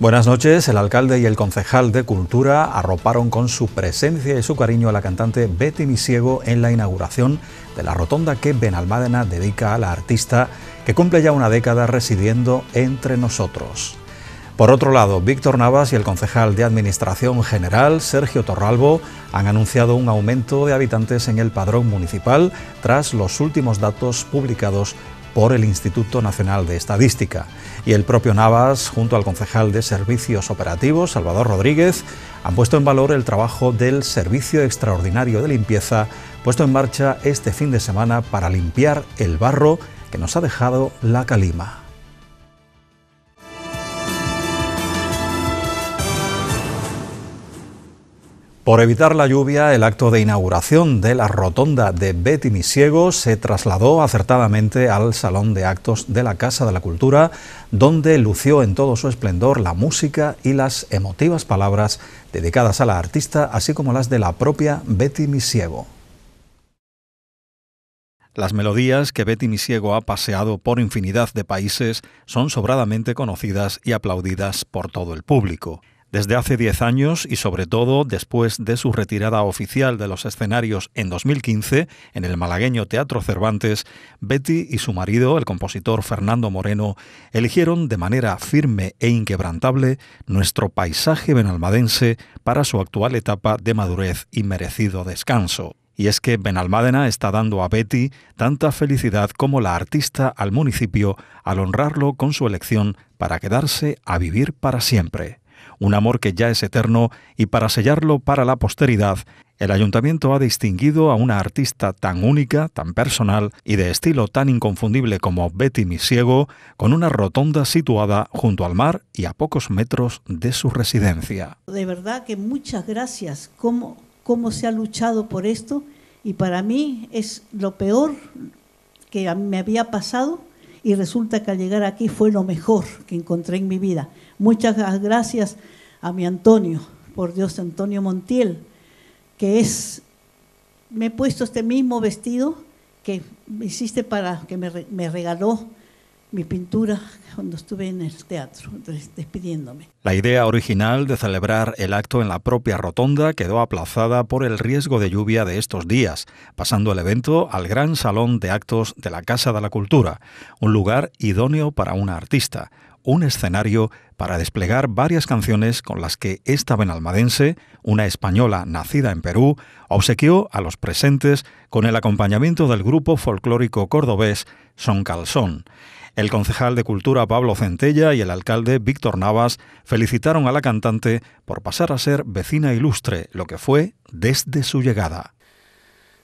Buenas noches. El alcalde y el concejal de Cultura arroparon con su presencia y su cariño a la cantante Betty Misiego en la inauguración de la rotonda que Benalmádena dedica a la artista que cumple ya una década residiendo entre nosotros. Por otro lado, Víctor Navas y el concejal de Administración General, Sergio Torralbo, han anunciado un aumento de habitantes en el padrón municipal tras los últimos datos publicados por el Instituto Nacional de Estadística y el propio Navas, junto al concejal de Servicios Operativos, Salvador Rodríguez, han puesto en valor el trabajo del Servicio Extraordinario de Limpieza, puesto en marcha este fin de semana para limpiar el barro que nos ha dejado la calima. Por evitar la lluvia, el acto de inauguración de la rotonda de Betty Misiego se trasladó acertadamente al Salón de Actos de la Casa de la Cultura, donde lució en todo su esplendor la música y las emotivas palabras dedicadas a la artista, así como las de la propia Betty Misiego. Las melodías que Betty Misiego ha paseado por infinidad de países son sobradamente conocidas y aplaudidas por todo el público. Desde hace 10 años y sobre todo después de su retirada oficial de los escenarios en 2015 en el malagueño Teatro Cervantes, Betty y su marido, el compositor Fernando Moreno, eligieron de manera firme e inquebrantable nuestro paisaje benalmadense para su actual etapa de madurez y merecido descanso. Y es que Benalmádena está dando a Betty tanta felicidad como la artista al municipio al honrarlo con su elección para quedarse a vivir para siempre un amor que ya es eterno y para sellarlo para la posteridad, el ayuntamiento ha distinguido a una artista tan única, tan personal y de estilo tan inconfundible como Betty Misiego, con una rotonda situada junto al mar y a pocos metros de su residencia. De verdad que muchas gracias, cómo, cómo se ha luchado por esto y para mí es lo peor que me había pasado y resulta que al llegar aquí fue lo mejor que encontré en mi vida. Muchas gracias a mi Antonio, por Dios Antonio Montiel, que es, me he puesto este mismo vestido que hiciste para, que me regaló mi pintura cuando estuve en el teatro, despidiéndome. La idea original de celebrar el acto en la propia rotonda quedó aplazada por el riesgo de lluvia de estos días, pasando el evento al Gran Salón de Actos de la Casa de la Cultura, un lugar idóneo para una artista, un escenario para desplegar varias canciones con las que esta benalmadense, una española nacida en Perú, obsequió a los presentes con el acompañamiento del grupo folclórico cordobés Son Calzón. El concejal de Cultura Pablo Centella y el alcalde Víctor Navas felicitaron a la cantante por pasar a ser vecina ilustre, lo que fue desde su llegada.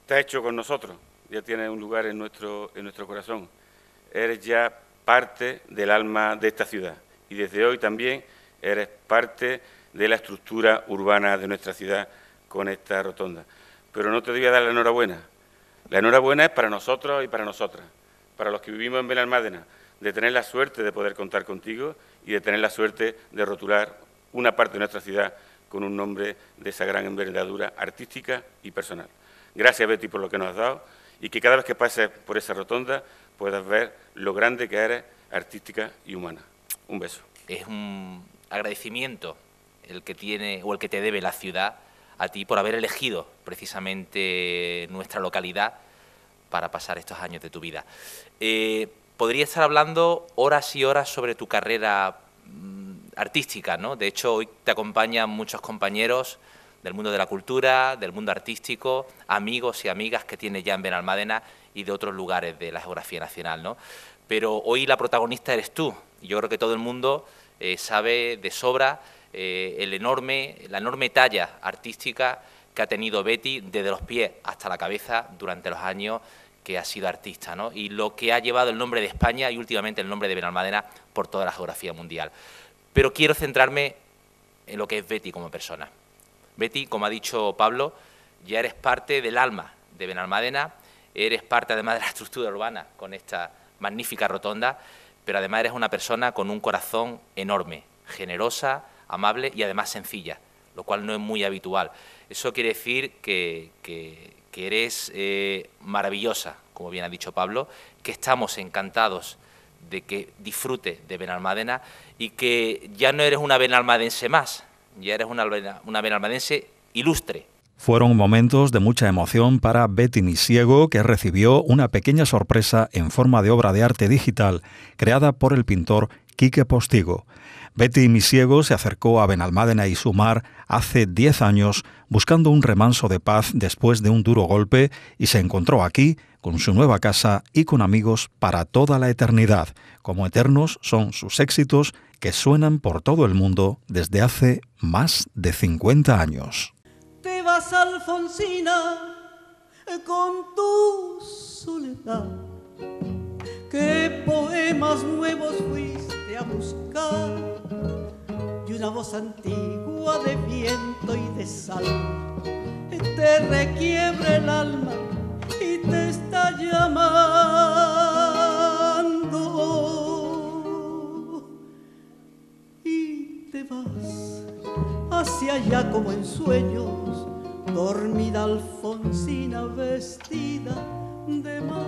Te hecho con nosotros, ya tiene un lugar en nuestro, en nuestro corazón. Eres ya parte del alma de esta ciudad y desde hoy también eres parte de la estructura urbana de nuestra ciudad con esta rotonda. Pero no te voy a dar la enhorabuena. La enhorabuena es para nosotros y para nosotras, para los que vivimos en Benalmádena, de tener la suerte de poder contar contigo y de tener la suerte de rotular una parte de nuestra ciudad con un nombre de esa gran envergadura artística y personal. Gracias, Betty, por lo que nos has dado y que cada vez que pases por esa rotonda puedas ver lo grande que eres artística y humana. Un beso. Es un agradecimiento el que tiene o el que te debe la ciudad a ti por haber elegido precisamente nuestra localidad para pasar estos años de tu vida. Eh, podría estar hablando horas y horas sobre tu carrera mm, artística, ¿no? De hecho, hoy te acompañan muchos compañeros del mundo de la cultura, del mundo artístico, amigos y amigas que tienes ya en Benalmádena y de otros lugares de la geografía nacional, ¿no? Pero hoy la protagonista eres tú. yo creo que todo el mundo eh, sabe de sobra eh, el enorme, la enorme talla artística que ha tenido Betty desde los pies hasta la cabeza durante los años que ha sido artista, ¿no? y lo que ha llevado el nombre de España y últimamente el nombre de Benalmádena por toda la geografía mundial. Pero quiero centrarme en lo que es Betty como persona. Betty, como ha dicho Pablo, ya eres parte del alma de Benalmádena, eres parte además de la estructura urbana con esta magnífica rotonda, pero además eres una persona con un corazón enorme, generosa, amable y además sencilla, lo cual no es muy habitual. Eso quiere decir que, que, que eres eh, maravillosa, como bien ha dicho Pablo, que estamos encantados de que disfrute de Benalmadena... y que ya no eres una benalmadense más, ya eres una, una benalmadense ilustre. Fueron momentos de mucha emoción para Betty Misiego, que recibió una pequeña sorpresa en forma de obra de arte digital creada por el pintor Quique Postigo. Betty mi se acercó a Benalmádena y su mar hace 10 años buscando un remanso de paz después de un duro golpe y se encontró aquí con su nueva casa y con amigos para toda la eternidad, como eternos son sus éxitos que suenan por todo el mundo desde hace más de 50 años. Te vas Alfonsina con tu soledad. ¿Qué poemas nuevos fuiste a buscar? una voz antigua de viento y de sal te requiebra el alma y te está llamando. Y te vas hacia allá como en sueños, dormida Alfonsina vestida de mar.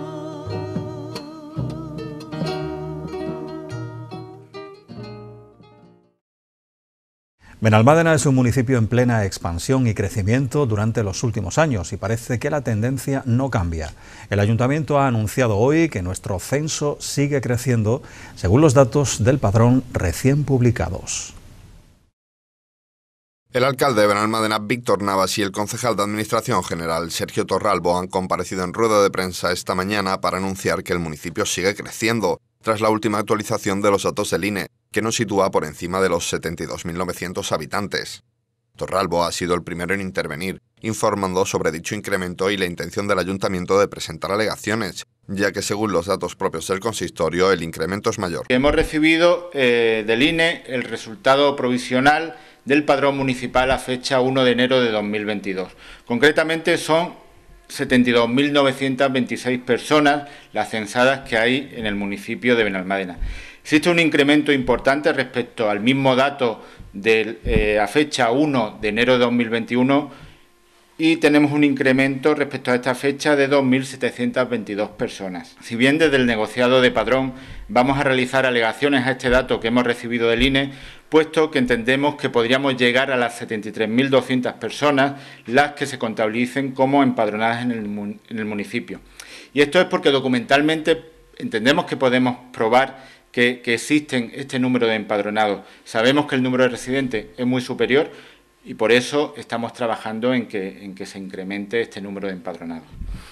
Benalmádena es un municipio en plena expansión y crecimiento durante los últimos años y parece que la tendencia no cambia. El ayuntamiento ha anunciado hoy que nuestro censo sigue creciendo según los datos del padrón recién publicados. El alcalde de Benalmádena, Víctor Navas, y el concejal de Administración General, Sergio Torralbo, han comparecido en rueda de prensa esta mañana para anunciar que el municipio sigue creciendo, tras la última actualización de los datos del INE, que nos sitúa por encima de los 72.900 habitantes. Torralbo ha sido el primero en intervenir, informando sobre dicho incremento y la intención del ayuntamiento de presentar alegaciones, ya que según los datos propios del consistorio el incremento es mayor. Hemos recibido eh, del INE el resultado provisional del padrón municipal a fecha 1 de enero de 2022. Concretamente son 72.926 personas las censadas que hay en el municipio de Benalmádena. Existe un incremento importante respecto al mismo dato de eh, a fecha 1 de enero de 2021 y tenemos un incremento respecto a esta fecha de 2.722 personas. Si bien desde el negociado de padrón vamos a realizar alegaciones a este dato que hemos recibido del INE, puesto que entendemos que podríamos llegar a las 73.200 personas las que se contabilicen como empadronadas en el municipio. Y esto es porque documentalmente entendemos que podemos probar que, existen este número de empadronados. Sabemos que el número de residentes es muy superior y por eso estamos trabajando en que, en que se incremente este número de empadronados.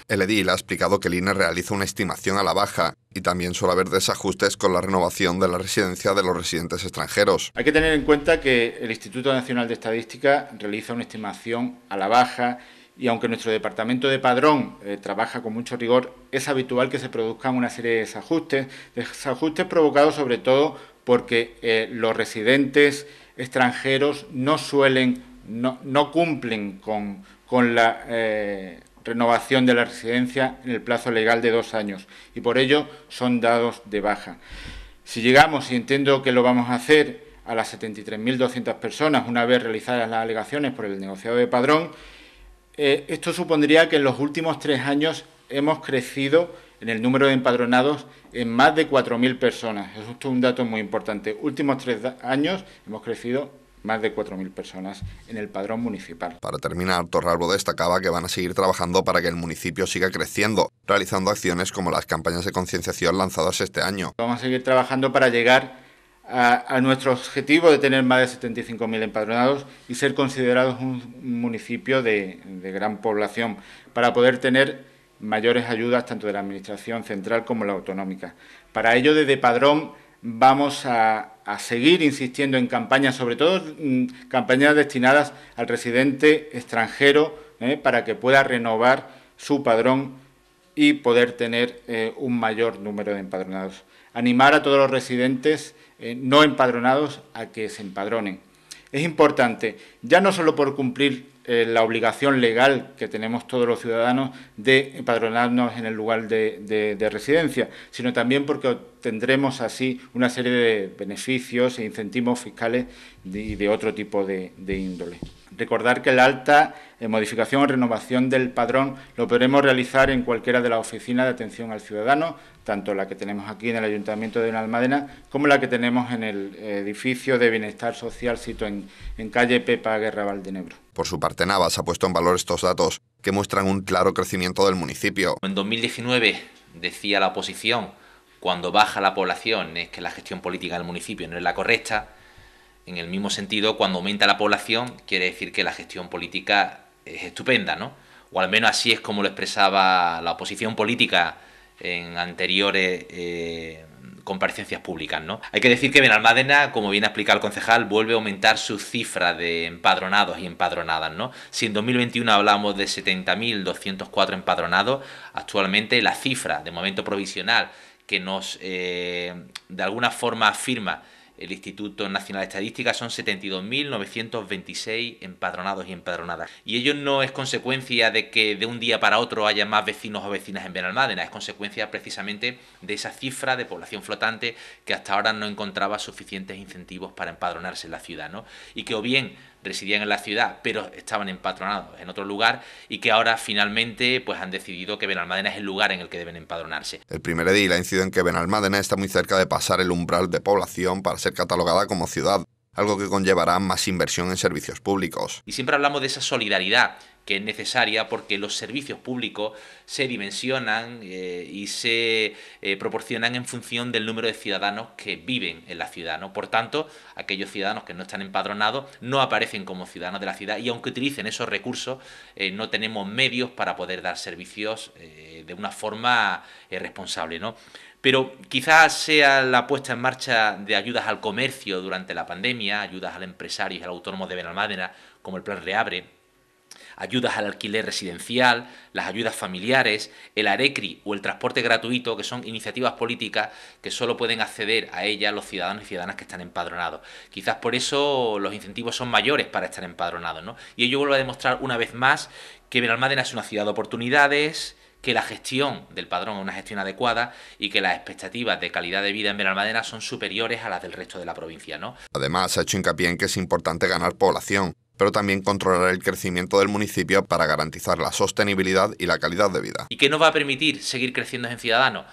El edil ha explicado que el INE realiza una estimación a la baja y también suele haber desajustes con la renovación de la residencia de los residentes extranjeros. Hay que tener en cuenta que el Instituto Nacional de Estadística realiza una estimación a la baja y aunque nuestro departamento de padrón eh, trabaja con mucho rigor, es habitual que se produzcan una serie de desajustes, desajustes provocados sobre todo porque eh, los residentes extranjeros no suelen, no, cumplen con, la eh, renovación de la residencia en el plazo legal de dos años y por ello son dados de baja. Si llegamos, y entiendo que lo vamos a hacer, a las 73.200 personas una vez realizadas las alegaciones por el negociado de padrón, eh, esto supondría que en los últimos tres años hemos crecido en el número de empadronados en más de 4.000 personas. Eso es un dato muy importante. Últimos tres años hemos crecido más de 4.000 personas en el padrón municipal. Para terminar, Torralbo destacaba que van a seguir trabajando para que el municipio siga creciendo, realizando acciones como las campañas de concienciación lanzadas este año. Vamos a seguir trabajando para llegar a, nuestro objetivo de tener más de 75.000 empadronados y ser considerados un municipio de, gran población para poder tener mayores ayudas tanto de la Administración central como la autonómica. Para ello, desde Padrón vamos a, seguir insistiendo en campañas, sobre todo mm, campañas destinadas al residente extranjero ¿eh? para que pueda renovar su padrón y poder tener eh, un mayor número de empadronados. Animar a todos los residentes eh, no empadronados a que se empadronen. Es importante, ya no solo por cumplir eh, la obligación legal que tenemos todos los ciudadanos de empadronarnos en el lugar de, residencia, sino también porque obtendremos así una serie de beneficios e incentivos fiscales y de, otro tipo de índole. Recordar que la alta eh, modificación o renovación del padrón lo podremos realizar en cualquiera de las oficinas de atención al ciudadano, tanto la que tenemos aquí en el Ayuntamiento de Almadena como la que tenemos en el edificio de Bienestar Social sito en, calle Pepa Guerra Valdenebro. Por su parte, Navas ha puesto en valor estos datos que muestran un claro crecimiento del municipio. En 2019 decía la oposición, cuando baja la población es que la gestión política del municipio no es la correcta, en el mismo sentido, cuando aumenta la población, quiere decir que la gestión política es estupenda, ¿no? O al menos así es como lo expresaba la oposición política en anteriores eh, comparecencias públicas, ¿no? Hay que decir que Benalmádena, como bien ha explicado el concejal, vuelve a aumentar su cifra de empadronados y empadronadas, ¿no? Si en 2021 hablamos de 70.204 empadronados, actualmente la cifra, de momento provisional, que nos eh, de alguna forma afirma el Instituto Nacional de Estadística, son 72.926 empadronados y empadronadas. Y ello no es consecuencia de que de un día para otro haya más vecinos o vecinas en Benalmádena, es consecuencia precisamente de esa cifra de población flotante que hasta ahora no encontraba suficientes incentivos para empadronarse en la ciudad, ¿no? Y que o bien residían en la ciudad, pero estaban empadronados en otro lugar y que ahora finalmente pues han decidido que Benalmádena es el lugar en el que deben empadronarse. El primer edil ha incidido en que Benalmádena está muy cerca de pasar el umbral de población para ser catalogada como ciudad algo que conllevará más inversión en servicios públicos. Y siempre hablamos de esa solidaridad que es necesaria porque los servicios públicos se dimensionan eh, y se eh, proporcionan en función del número de ciudadanos que viven en la ciudad. ¿no? Por tanto, aquellos ciudadanos que no están empadronados no aparecen como ciudadanos de la ciudad y aunque utilicen esos recursos, eh, no tenemos medios para poder dar servicios de una forma responsable. ¿no? Pero quizás sea la puesta en marcha de ayudas al comercio durante la pandemia, ayudas al empresario y al autónomo de Benalmádena, como el Plan Reabre, ayudas al alquiler residencial, las ayudas familiares, el ARECRI o el transporte gratuito, que son iniciativas políticas que solo pueden acceder a ellas los ciudadanos y ciudadanas que están empadronados. Quizás por eso los incentivos son mayores para estar empadronados, ¿no? Y ello vuelve a demostrar una vez más que Benalmádena es una ciudad de oportunidades, que la gestión del padrón es una gestión adecuada y que las expectativas de calidad de vida en Benalmádena son superiores a las del resto de la provincia, ¿no? Además, ha hecho hincapié en que es importante ganar población pero también controlar el crecimiento del municipio para garantizar la sostenibilidad y la calidad de vida. ¿Y qué nos va a permitir seguir creciendo en Ciudadanos?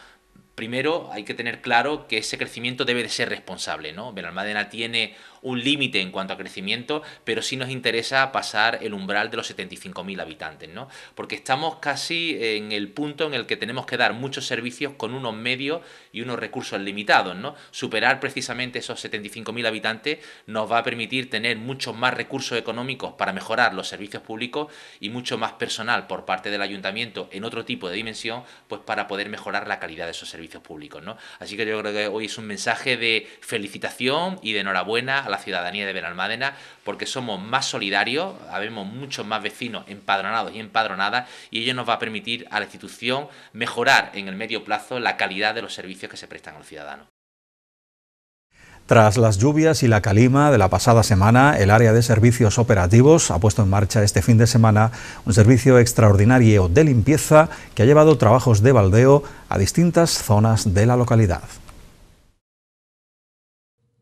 Primero, hay que tener claro que ese crecimiento debe de ser responsable, ¿no? Benalmádena tiene un límite en cuanto a crecimiento, pero sí nos interesa pasar el umbral de los 75.000 habitantes, ¿no? Porque estamos casi en el punto en el que tenemos que dar muchos servicios con unos medios y unos recursos limitados, ¿no? Superar precisamente esos 75.000 habitantes nos va a permitir tener muchos más recursos económicos para mejorar los servicios públicos y mucho más personal por parte del ayuntamiento en otro tipo de dimensión, pues para poder mejorar la calidad de esos servicios públicos, ¿no? Así que yo creo que hoy es un mensaje de felicitación y de enhorabuena a la ciudadanía de Benalmádena, porque somos más solidarios, habemos muchos más vecinos empadronados y empadronadas, y ello nos va a permitir a la institución mejorar en el medio plazo la calidad de los servicios que se prestan al ciudadano. Tras las lluvias y la calima de la pasada semana, el área de servicios operativos ha puesto en marcha este fin de semana un servicio extraordinario de limpieza que ha llevado trabajos de baldeo a distintas zonas de la localidad.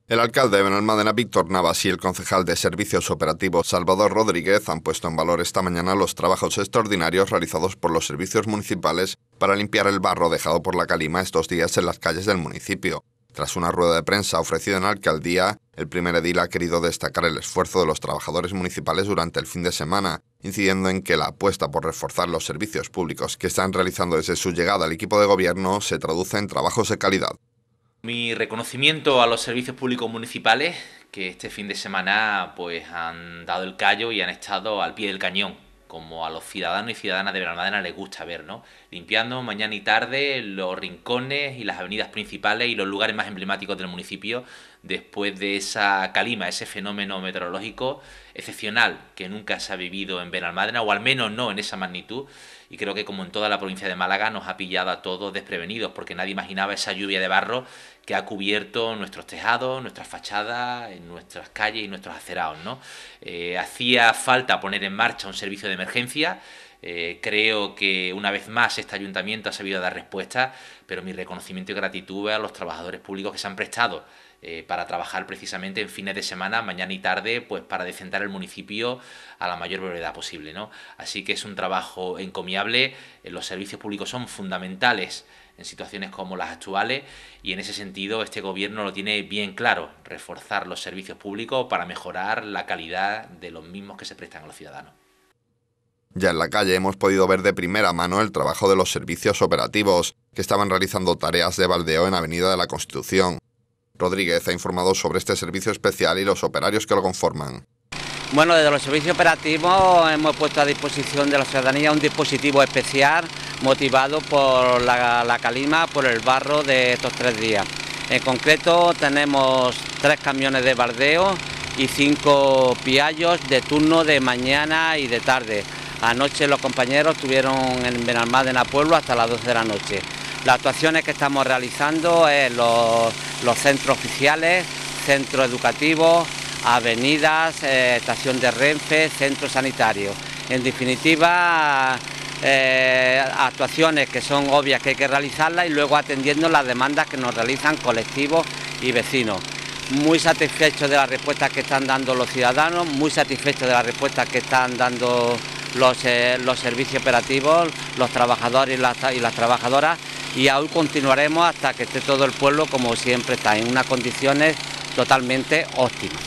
El alcalde de Benalmádena, Víctor Navas, y el concejal de Servicios Operativos, Salvador Rodríguez, han puesto en valor esta mañana los trabajos extraordinarios realizados por los servicios municipales para limpiar el barro dejado por la calima estos días en las calles del municipio. Tras una rueda de prensa ofrecida en la alcaldía, el primer edil ha querido destacar el esfuerzo de los trabajadores municipales durante el fin de semana, incidiendo en que la apuesta por reforzar los servicios públicos que están realizando desde su llegada al equipo de gobierno se traduce en trabajos de calidad. Mi reconocimiento a los servicios públicos municipales que este fin de semana pues han dado el callo y han estado al pie del cañón, como a los ciudadanos y ciudadanas de Granada les gusta ver, ¿no? Limpiando mañana y tarde los rincones y las avenidas principales y los lugares más emblemáticos del municipio después de esa calima, ese fenómeno meteorológico excepcional que nunca se ha vivido en Benalmádena, o al menos no en esa magnitud, y creo que como en toda la provincia de Málaga nos ha pillado a todos desprevenidos, porque nadie imaginaba esa lluvia de barro que ha cubierto nuestros tejados, nuestras fachadas, nuestras calles y nuestros aceraos ¿no? Eh, hacía falta poner en marcha un servicio de emergencia, eh, creo que una vez más este ayuntamiento ha sabido dar respuesta, pero mi reconocimiento y gratitud a los trabajadores públicos que se han prestado eh, para trabajar precisamente en fines de semana, mañana y tarde, pues para decentar el municipio a la mayor brevedad posible. ¿no? Así que es un trabajo encomiable, eh, los servicios públicos son fundamentales en situaciones como las actuales y en ese sentido este gobierno lo tiene bien claro, reforzar los servicios públicos para mejorar la calidad de los mismos que se prestan a los ciudadanos. Ya en la calle hemos podido ver de primera mano el trabajo de los servicios operativos, que estaban realizando tareas de baldeo en Avenida de la Constitución, Rodríguez ha informado sobre este servicio especial y los operarios que lo conforman. Bueno, desde los servicios operativos hemos puesto a disposición de la ciudadanía un dispositivo especial motivado por la, calima, por el barro de estos tres días. En concreto tenemos tres camiones de bardeo y cinco piallos de turno de mañana y de tarde. Anoche los compañeros estuvieron en Benalmádena Pueblo hasta las 12 de la noche. Las actuaciones que estamos realizando son los, centros oficiales, centros educativos, avenidas, eh, estación de Renfe, centro sanitario. En definitiva, eh, actuaciones que son obvias que hay que realizarlas y luego atendiendo las demandas que nos realizan colectivos y vecinos. Muy satisfecho de las respuestas que están dando los ciudadanos, muy satisfecho de las respuestas que están dando eh, los, servicios operativos, los trabajadores y las trabajadoras y aún continuaremos hasta que esté todo el pueblo como siempre está, en unas condiciones totalmente óptimas.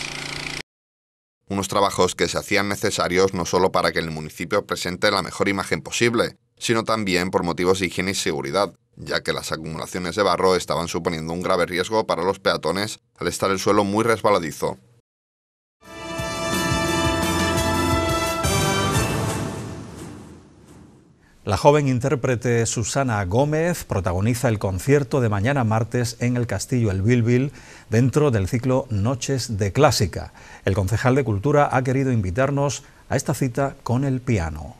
Unos trabajos que se hacían necesarios no solo para que el municipio presente la mejor imagen posible, sino también por motivos de higiene y seguridad, ya que las acumulaciones de barro estaban suponiendo un grave riesgo para los peatones al estar el suelo muy resbaladizo. La joven intérprete Susana Gómez protagoniza el concierto de mañana martes en el Castillo El Bilbil dentro del ciclo Noches de Clásica. El concejal de Cultura ha querido invitarnos a esta cita con el piano.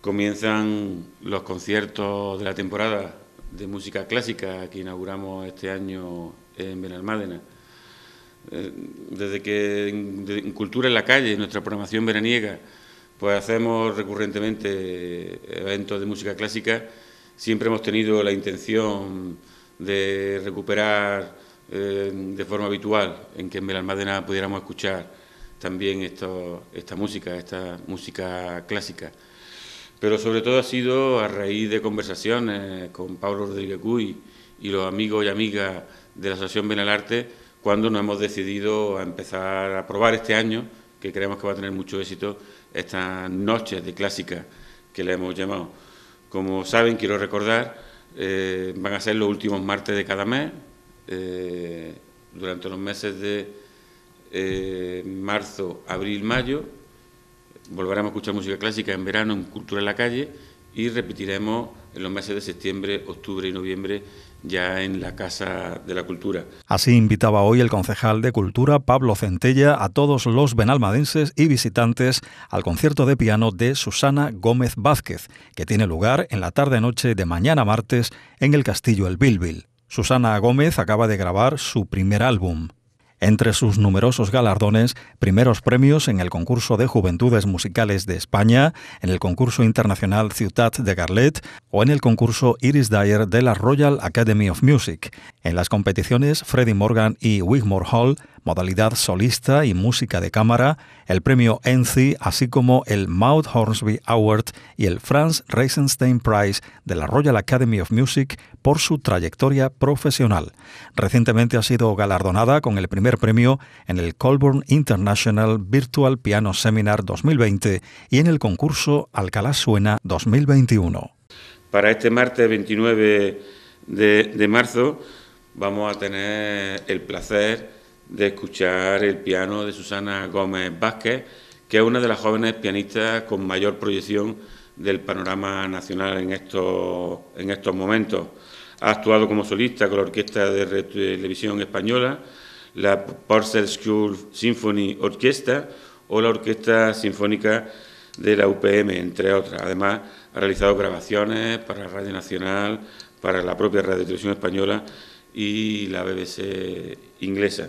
Comienzan los conciertos de la temporada de música clásica que inauguramos este año en Benalmádena. Eh, desde que Cultura en la calle, nuestra programación veraniega, pues hacemos recurrentemente eventos de música clásica. Siempre hemos tenido la intención de recuperar eh, de forma habitual en que en Belalmádena pudiéramos escuchar también esta música, esta música clásica. Pero sobre todo ha sido a raíz de conversaciones con Pablo Rodríguez Cuy y los amigos y amigas de la Asociación Benalarte cuando nos hemos decidido a empezar a probar este año que creemos que va a tener mucho éxito estas noches de clásica que le hemos llamado. Como saben, quiero recordar, eh, van a ser los últimos martes de cada mes, eh, durante los meses de eh, marzo, abril, mayo. Volveremos a escuchar música clásica en verano en Cultura en la Calle y repetiremos en los meses de septiembre, octubre y noviembre ya en la Casa de la Cultura. Así invitaba hoy el concejal de Cultura, Pablo Centella, a todos los benalmadenses y visitantes al concierto de piano de Susana Gómez Vázquez, que tiene lugar en la tarde-noche de mañana martes en el Castillo El Bilbil. Susana Gómez acaba de grabar su primer álbum. Entre sus numerosos galardones, primeros premios en el concurso de Juventudes Musicales de España, en el concurso internacional Ciudad de Garlet o en el concurso Iris Dyer de la Royal Academy of Music. En las competiciones, Freddie Morgan y Wigmore Hall modalidad solista y música de cámara, el premio Enzi, así como el Maud Hornsby Award y el Franz Reisenstein Prize de la Royal Academy of Music por su trayectoria profesional. Recientemente ha sido galardonada con el primer premio en el Colburn International Virtual Piano Seminar 2020 y en el concurso Alcalá Suena 2021. Para este martes 29 de marzo vamos a tener el placer de escuchar el piano de Susana Gómez Vázquez, que es una de las jóvenes pianistas con mayor proyección del panorama nacional en estos, en estos momentos. Ha actuado como solista con la Orquesta de Televisión Española, la Porcel School Symphony Orchestra o la Orquesta Sinfónica de la UPM, entre otras. Además, ha realizado grabaciones para la Radio Nacional, para la propia Radio Televisión Española y la BBC inglesa.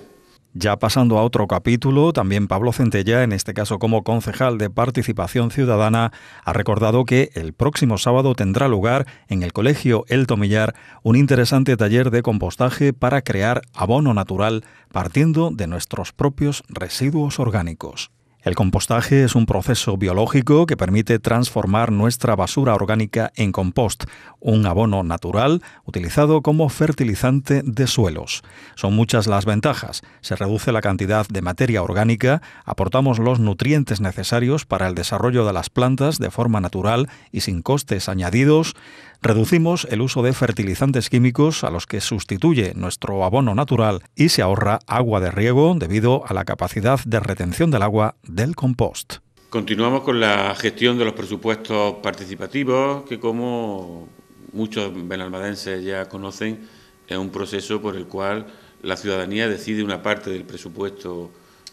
Ya pasando a otro capítulo, también Pablo Centella, en este caso como concejal de Participación Ciudadana, ha recordado que el próximo sábado tendrá lugar en el Colegio El Tomillar un interesante taller de compostaje para crear abono natural partiendo de nuestros propios residuos orgánicos. El compostaje es un proceso biológico que permite transformar nuestra basura orgánica en compost, un abono natural utilizado como fertilizante de suelos. Son muchas las ventajas. Se reduce la cantidad de materia orgánica, aportamos los nutrientes necesarios para el desarrollo de las plantas de forma natural y sin costes añadidos, Reducimos el uso de fertilizantes químicos a los que sustituye nuestro abono natural y se ahorra agua de riego debido a la capacidad de retención del agua del compost. Continuamos con la gestión de los presupuestos participativos, que como muchos benalmadenses ya conocen, es un proceso por el cual la ciudadanía decide una parte del presupuesto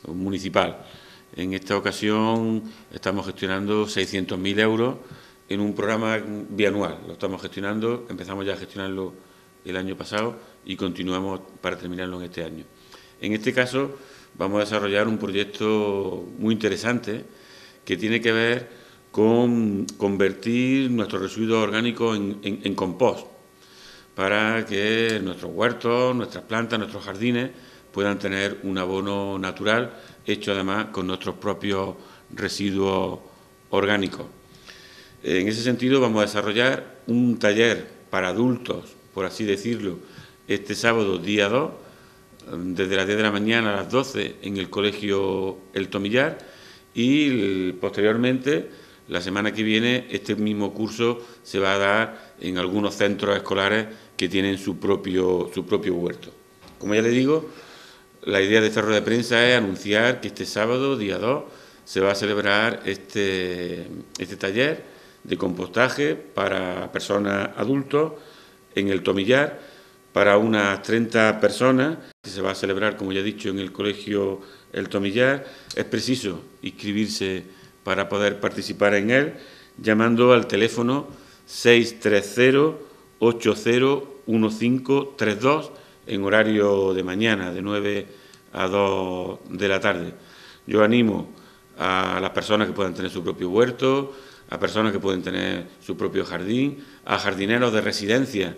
municipal. En esta ocasión estamos gestionando 600.000 euros en un programa bianual. Lo estamos gestionando, empezamos ya a gestionarlo el año pasado y continuamos para terminarlo en este año. En este caso vamos a desarrollar un proyecto muy interesante que tiene que ver con convertir nuestros residuos orgánicos en, compost para que nuestros huertos, nuestras plantas, nuestros jardines puedan tener un abono natural hecho además con nuestros propios residuos orgánicos. En ese sentido vamos a desarrollar un taller para adultos, por así decirlo, este sábado día 2, desde las 10 de la mañana a las 12 en el Colegio El Tomillar y posteriormente, la semana que viene, este mismo curso se va a dar en algunos centros escolares que tienen su propio, su propio huerto. Como ya le digo, la idea de esta de prensa es anunciar que este sábado, día 2, se va a celebrar este, este taller de compostaje para personas adultos en el Tomillar para unas 30 personas que se va a celebrar, como ya he dicho, en el colegio El Tomillar. Es preciso inscribirse para poder participar en él llamando al teléfono 630-801532 en horario de mañana, de 9 a 2 de la tarde. Yo animo a las personas que puedan tener su propio huerto, a personas que pueden tener su propio jardín, a jardineros de residencia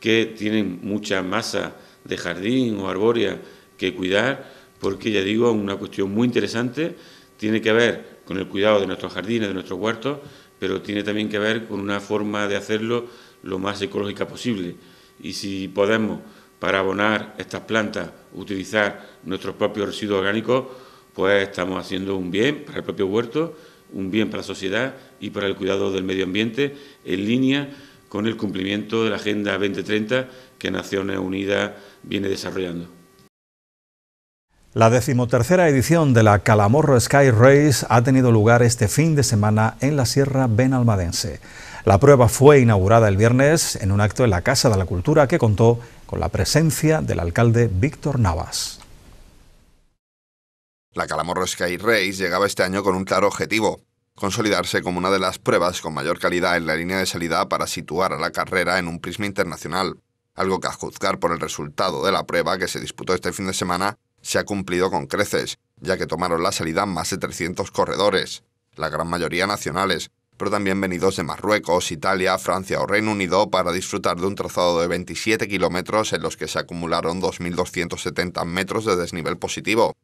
que tienen mucha masa de jardín o arbórea que cuidar, porque ya digo, es una cuestión muy interesante, tiene que ver con el cuidado de nuestros jardines, de nuestros huertos, pero tiene también que ver con una forma de hacerlo lo más ecológica posible. Y si podemos, para abonar estas plantas, utilizar nuestros propios residuos orgánicos, pues estamos haciendo un bien para el propio huerto un bien para la sociedad y para el cuidado del medio ambiente, en línea con el cumplimiento de la Agenda 2030 que Naciones Unidas viene desarrollando. La decimotercera edición de la Calamorro Sky Race ha tenido lugar este fin de semana en la Sierra Benalmadense. La prueba fue inaugurada el viernes en un acto en la Casa de la Cultura que contó con la presencia del alcalde Víctor Navas. La Calamorro Sky Race llegaba este año con un claro objetivo, consolidarse como una de las pruebas con mayor calidad en la línea de salida para situar a la carrera en un prisma internacional, algo que a juzgar por el resultado de la prueba que se disputó este fin de semana se ha cumplido con creces, ya que tomaron la salida más de 300 corredores, la gran mayoría nacionales, pero también venidos de Marruecos, Italia, Francia o Reino Unido para disfrutar de un trazado de 27 kilómetros en los que se acumularon 2.270 metros de desnivel positivo,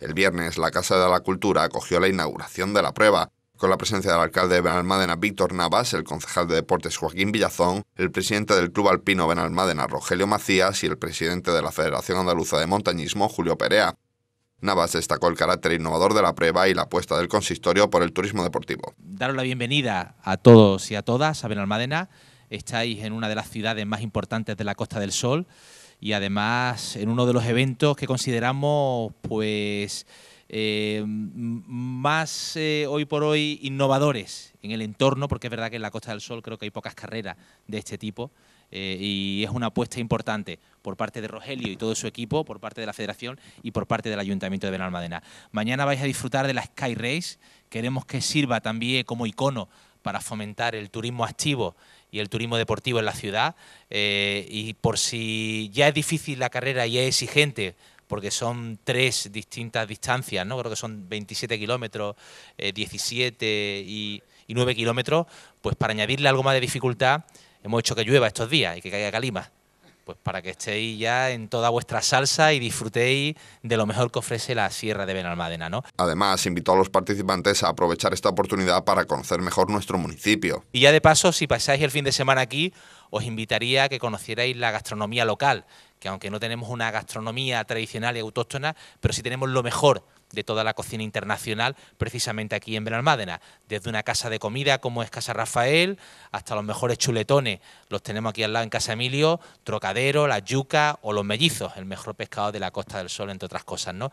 el viernes, la Casa de la Cultura acogió la inauguración de la prueba, con la presencia del alcalde de Benalmádena Víctor Navas, el concejal de deportes Joaquín Villazón, el presidente del Club Alpino Benalmádena Rogelio Macías y el presidente de la Federación Andaluza de Montañismo Julio Perea. Navas destacó el carácter innovador de la prueba y la apuesta del consistorio por el turismo deportivo. Daros la bienvenida a todos y a todas a Benalmádena. Estáis en una de las ciudades más importantes de la Costa del Sol y además en uno de los eventos que consideramos pues eh, más eh, hoy por hoy innovadores en el entorno, porque es verdad que en la Costa del Sol creo que hay pocas carreras de este tipo. Eh, y es una apuesta importante por parte de Rogelio y todo su equipo, por parte de la Federación y por parte del Ayuntamiento de Benalmádena. Mañana vais a disfrutar de la Sky Race, queremos que sirva también como icono para fomentar el turismo activo y el turismo deportivo en la ciudad. Eh, y por si ya es difícil la carrera y es exigente, porque son tres distintas distancias, ¿no? creo que son 27 kilómetros, 17 eh, y, y 9 kilómetros, pues para añadirle algo más de dificultad hemos hecho que llueva estos días y que caiga calima pues para que estéis ya en toda vuestra salsa y disfrutéis de lo mejor que ofrece la Sierra de Benalmádena, ¿no? Además, invito a los participantes a aprovechar esta oportunidad para conocer mejor nuestro municipio. Y ya de paso, si pasáis el fin de semana aquí, os invitaría a que conocierais la gastronomía local, que aunque no tenemos una gastronomía tradicional y autóctona, pero sí tenemos lo mejor de toda la cocina internacional, precisamente aquí en Benalmádena. Desde una casa de comida como es Casa Rafael, hasta los mejores chuletones, los tenemos aquí al lado en Casa Emilio, Trocadero, La Yuca o Los Mellizos, el mejor pescado de la Costa del Sol, entre otras cosas. ¿no?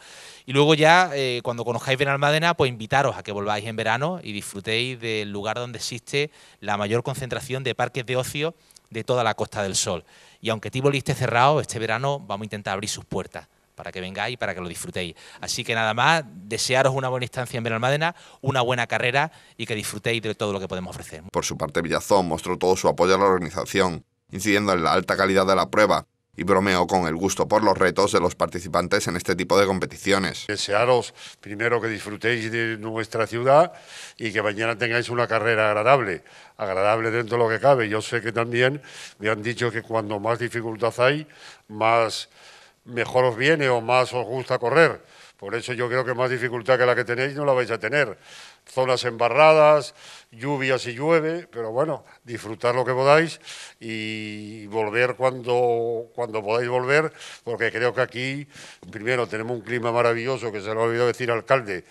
Y luego ya, eh, cuando conozcáis Benalmádena, pues invitaros a que volváis en verano y disfrutéis del lugar donde existe la mayor concentración de parques de ocio de toda la Costa del Sol. Y aunque Tivoli esté cerrado, este verano vamos a intentar abrir sus puertas para que vengáis y para que lo disfrutéis. Así que nada más, desearos una buena instancia en Benalmádena, una buena carrera y que disfrutéis de todo lo que podemos ofrecer. Por su parte, Villazón mostró todo su apoyo a la organización, incidiendo en la alta calidad de la prueba, y bromeo con el gusto por los retos de los participantes en este tipo de competiciones. Desearos primero que disfrutéis de nuestra ciudad y que mañana tengáis una carrera agradable, agradable dentro de lo que cabe. Yo sé que también me han dicho que cuando más dificultad hay, más mejor os viene o más os gusta correr. Por eso yo creo que más dificultad que la que tenéis no la vais a tener. Zonas embarradas, lluvias y llueve, pero bueno, disfrutar lo que podáis y volver cuando, cuando podáis volver, porque creo que aquí, primero, tenemos un clima maravilloso que se lo ha olvidado decir alcalde,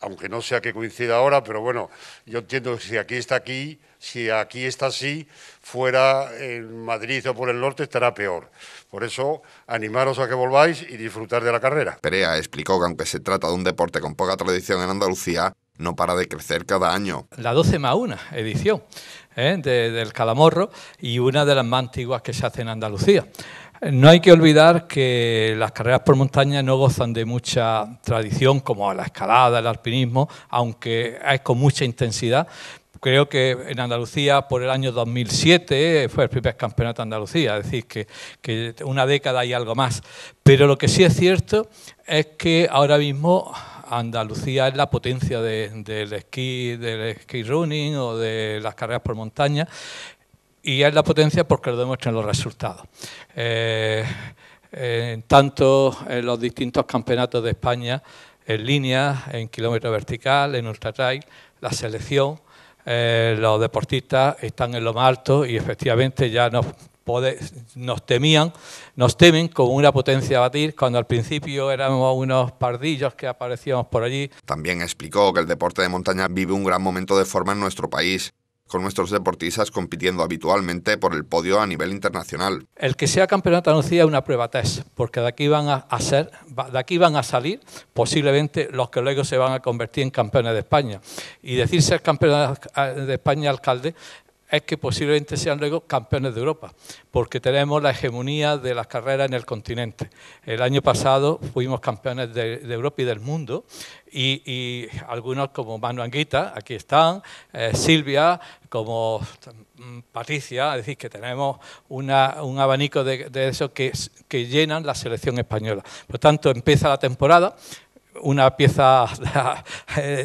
aunque no sea que coincida ahora, pero bueno, yo entiendo que si aquí está aquí, si aquí está así, fuera en Madrid o por el norte estará peor. Por eso, animaros a que volváis y disfrutar de la carrera. Perea explicó que aunque se trata de un deporte con poca tradición en Andalucía, no para de crecer cada año. La 12 más 1 edición ¿eh? del Calamorro y una de las más antiguas que se hace en Andalucía. No hay que olvidar que las carreras por montaña no gozan de mucha tradición como la escalada, el alpinismo, aunque es con mucha intensidad, creo que en Andalucía por el año 2007 eh, fue el primer campeonato de Andalucía, es decir, que, una década y algo más. Pero lo que sí es cierto es que ahora mismo Andalucía es la potencia del ski del running o de las carreras por montaña y es la potencia porque lo demuestran los resultados. Eh, en tanto en los distintos campeonatos de España en línea, en kilómetro vertical, en ultra trail, la selección, eh, los deportistas están en lo más alto y efectivamente ya nos, nos temían, nos temen con una potencia a batir cuando al principio éramos unos pardillos que aparecíamos por allí. También explicó que el deporte de montaña vive un gran momento de forma en nuestro país con nuestros deportistas compitiendo habitualmente por el podio a nivel internacional. El que sea campeonato de una prueba test, porque de aquí van a, ser, de aquí van a salir posiblemente los que luego se van a convertir en campeones de España. Y decir ser campeón de España alcalde es que posiblemente sean luego campeones de Europa, porque tenemos la hegemonía de las carreras en el continente. El año pasado fuimos campeones de, Europa y del mundo, y, algunos como Manu Anguita, aquí están, eh, Silvia, como mm, Patricia, es decir, que tenemos un abanico de, esos eso que, que llenan la selección española. Por tanto, empieza la temporada, una pieza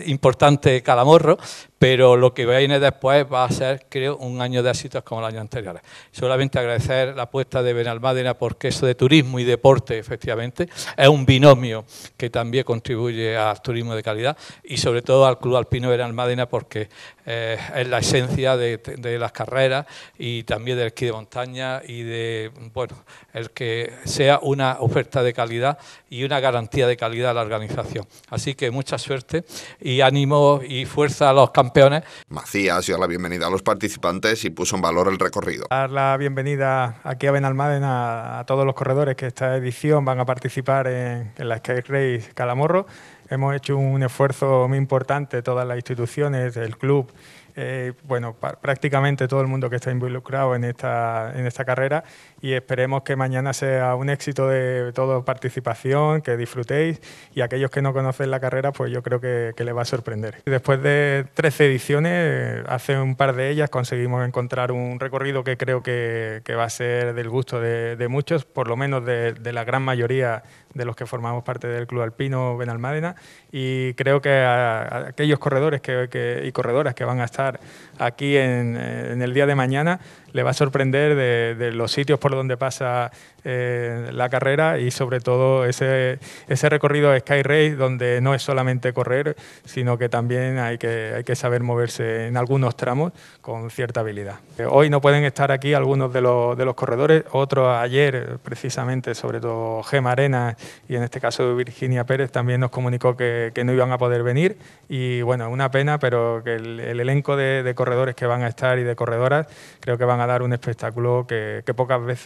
importante calamorro, pero lo que viene después va a ser, creo, un año de éxitos como el año anterior. Solamente agradecer la apuesta de Benalmádena porque eso de turismo y deporte, efectivamente, es un binomio que también contribuye al turismo de calidad y sobre todo al Club Alpino Benalmádena porque eh, es la esencia de, las carreras y también del esquí de montaña y de, bueno, el que sea una oferta de calidad y una garantía de calidad a la organización. Así que mucha suerte y ánimo y fuerza a los campeones campeones. Macías dio la bienvenida a los participantes y puso en valor el recorrido. Dar la bienvenida aquí a Benalmádena a, todos los corredores que esta edición van a participar en, la Sky Race Calamorro. Hemos hecho un esfuerzo muy importante, todas las instituciones, el club, eh, bueno, prácticamente todo el mundo que está involucrado en esta, en esta carrera y esperemos que mañana sea un éxito de toda participación, que disfrutéis y aquellos que no conocen la carrera, pues yo creo que, que les va a sorprender. Después de 13 ediciones, hace un par de ellas conseguimos encontrar un recorrido que creo que, que va a ser del gusto de, muchos, por lo menos de, la gran mayoría de los que formamos parte del Club Alpino Benalmádena y creo que a, aquellos corredores que, y corredoras que van a estar aquí en, el día de mañana, le va a sorprender de, de los sitios por donde pasa eh, la carrera y sobre todo ese, ese recorrido Sky Race donde no es solamente correr, sino que también hay que, hay que saber moverse en algunos tramos con cierta habilidad. Eh, hoy no pueden estar aquí algunos de los, de los corredores, otros ayer precisamente, sobre todo Gemma Arenas y en este caso Virginia Pérez también nos comunicó que, que no iban a poder venir y bueno, una pena, pero que el, elenco de, corredores que van a estar y de corredoras creo que van a dar un espectáculo que, que pocas veces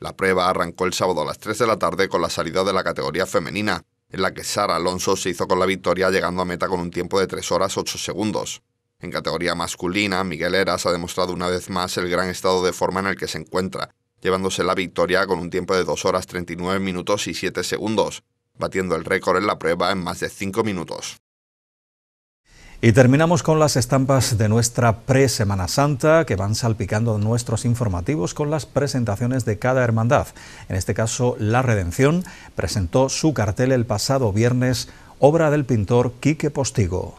la prueba arrancó el sábado a las 3 de la tarde con la salida de la categoría femenina, en la que Sara Alonso se hizo con la victoria llegando a meta con un tiempo de 3 horas 8 segundos. En categoría masculina, Miguel Eras ha demostrado una vez más el gran estado de forma en el que se encuentra, llevándose la victoria con un tiempo de 2 horas 39 minutos y 7 segundos, batiendo el récord en la prueba en más de 5 minutos. Y terminamos con las estampas de nuestra pre-Semana Santa que van salpicando nuestros informativos con las presentaciones de cada hermandad. En este caso, La Redención presentó su cartel el pasado viernes, obra del pintor Quique Postigo.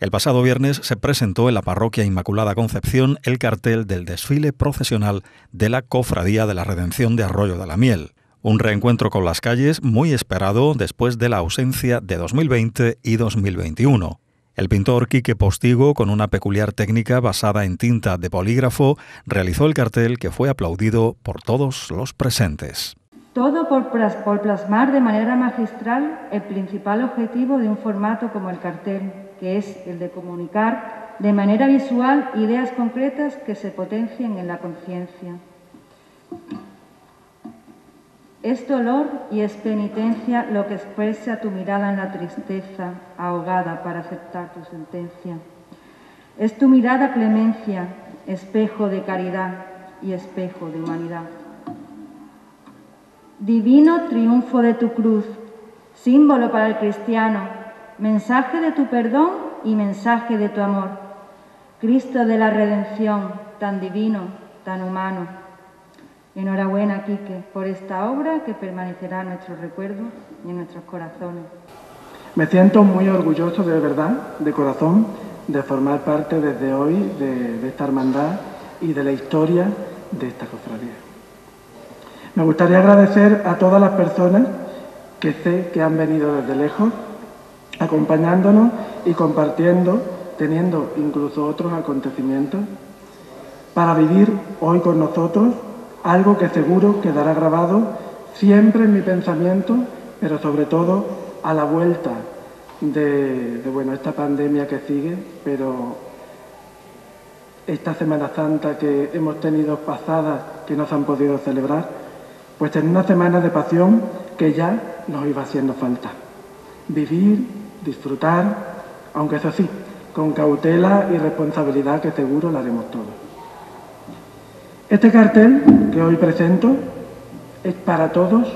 El pasado viernes se presentó en la parroquia Inmaculada Concepción el cartel del desfile procesional de la Cofradía de la Redención de Arroyo de la Miel. Un reencuentro con las calles muy esperado después de la ausencia de 2020 y 2021. El pintor Quique Postigo, con una peculiar técnica basada en tinta de polígrafo, realizó el cartel que fue aplaudido por todos los presentes. Todo por, plasmar de manera magistral el principal objetivo de un formato como el cartel, que es el de comunicar de manera visual ideas concretas que se potencien en la conciencia. Es dolor y es penitencia lo que expresa tu mirada en la tristeza ahogada para aceptar tu sentencia. Es tu mirada clemencia, espejo de caridad y espejo de humanidad. Divino triunfo de tu cruz, símbolo para el cristiano, mensaje de tu perdón y mensaje de tu amor. Cristo de la redención, tan divino, tan humano. Enhorabuena, Quique, por esta obra que permanecerá en nuestros recuerdos y en nuestros corazones. Me siento muy orgulloso de verdad, de corazón, de formar parte desde hoy de, de esta hermandad y de la historia de esta cofradía. Me gustaría agradecer a todas las personas que sé que han venido desde lejos, acompañándonos y compartiendo, teniendo incluso otros acontecimientos, para vivir hoy con nosotros algo que seguro quedará grabado siempre en mi pensamiento, pero sobre todo a la vuelta de, bueno, esta pandemia que sigue, pero esta Semana Santa que hemos tenido pasadas que no se han podido celebrar, pues en una semana de pasión que ya nos iba haciendo falta. Vivir, disfrutar, aunque eso sí, con cautela y responsabilidad que seguro la haremos todos. Este cartel que hoy presento es para todos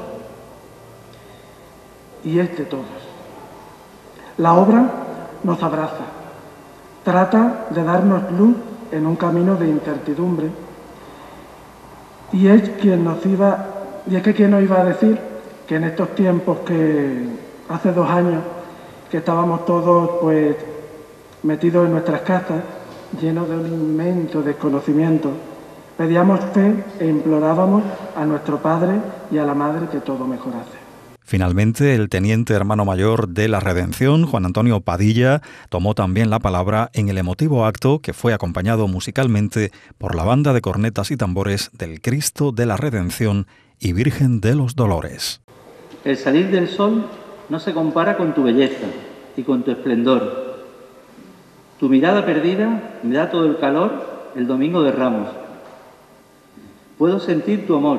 y es de todos. La obra nos abraza, trata de darnos luz en un camino de incertidumbre y es quien nos iba, y es que quien nos iba a decir que en estos tiempos que hace dos años que estábamos todos pues metidos en nuestras casas, llenos de un inmenso desconocimiento, Pedíamos fe e implorábamos a nuestro Padre y a la Madre que todo mejorase. Finalmente, el teniente hermano mayor de la Redención, Juan Antonio Padilla, tomó también la palabra en el emotivo acto que fue acompañado musicalmente por la banda de cornetas y tambores del Cristo de la Redención y Virgen de los Dolores. El salir del sol no se compara con tu belleza y con tu esplendor. Tu mirada perdida me da todo el calor el domingo de Ramos Puedo sentir tu amor,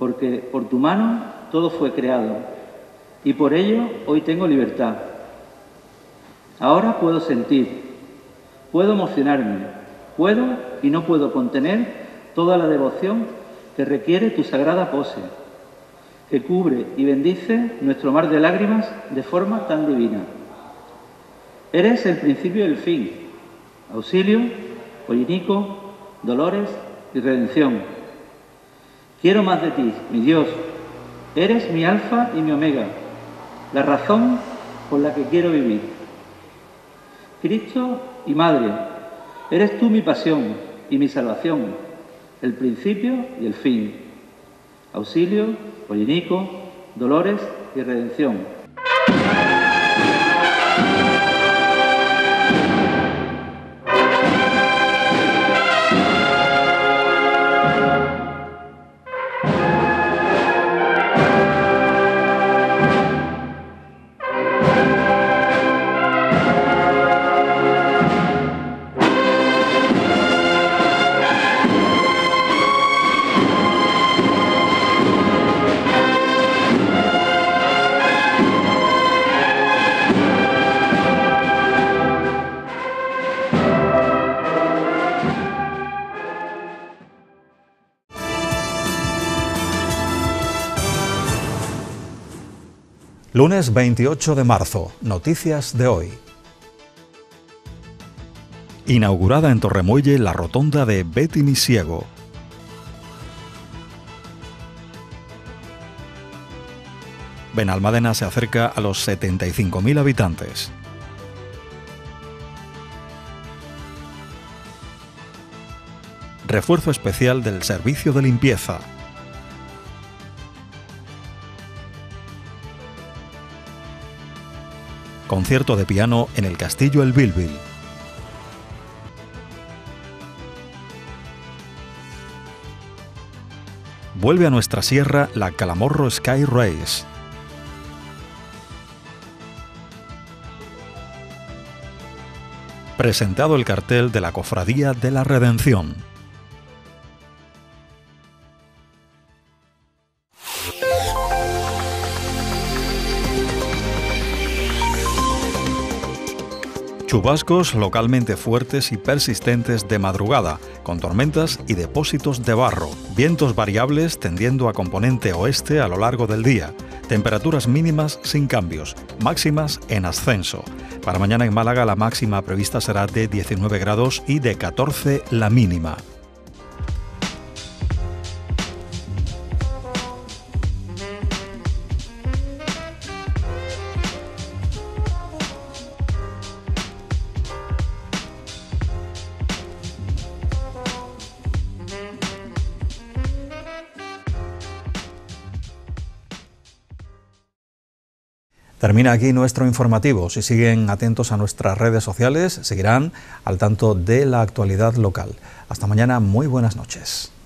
porque por tu mano todo fue creado y por ello hoy tengo libertad. Ahora puedo sentir, puedo emocionarme, puedo y no puedo contener toda la devoción que requiere tu sagrada pose, que cubre y bendice nuestro mar de lágrimas de forma tan divina. Eres el principio y el fin, auxilio, pollinico, dolores y redención. Quiero más de ti, mi Dios. Eres mi alfa y mi omega, la razón por la que quiero vivir. Cristo y Madre, eres tú mi pasión y mi salvación, el principio y el fin. Auxilio, polinico, dolores y redención. Lunes 28 de marzo, noticias de hoy. Inaugurada en Torremuelle la rotonda de Betty Ciego. Benalmádena se acerca a los 75.000 habitantes. Refuerzo especial del servicio de limpieza. concierto de piano en el Castillo El Bilbil. Vuelve a nuestra sierra la Calamorro Sky Race. Presentado el cartel de la Cofradía de la Redención. Chubascos localmente fuertes y persistentes de madrugada, con tormentas y depósitos de barro. Vientos variables tendiendo a componente oeste a lo largo del día. Temperaturas mínimas sin cambios, máximas en ascenso. Para mañana en Málaga la máxima prevista será de 19 grados y de 14 la mínima. Termina aquí nuestro informativo. Si siguen atentos a nuestras redes sociales, seguirán al tanto de la actualidad local. Hasta mañana, muy buenas noches.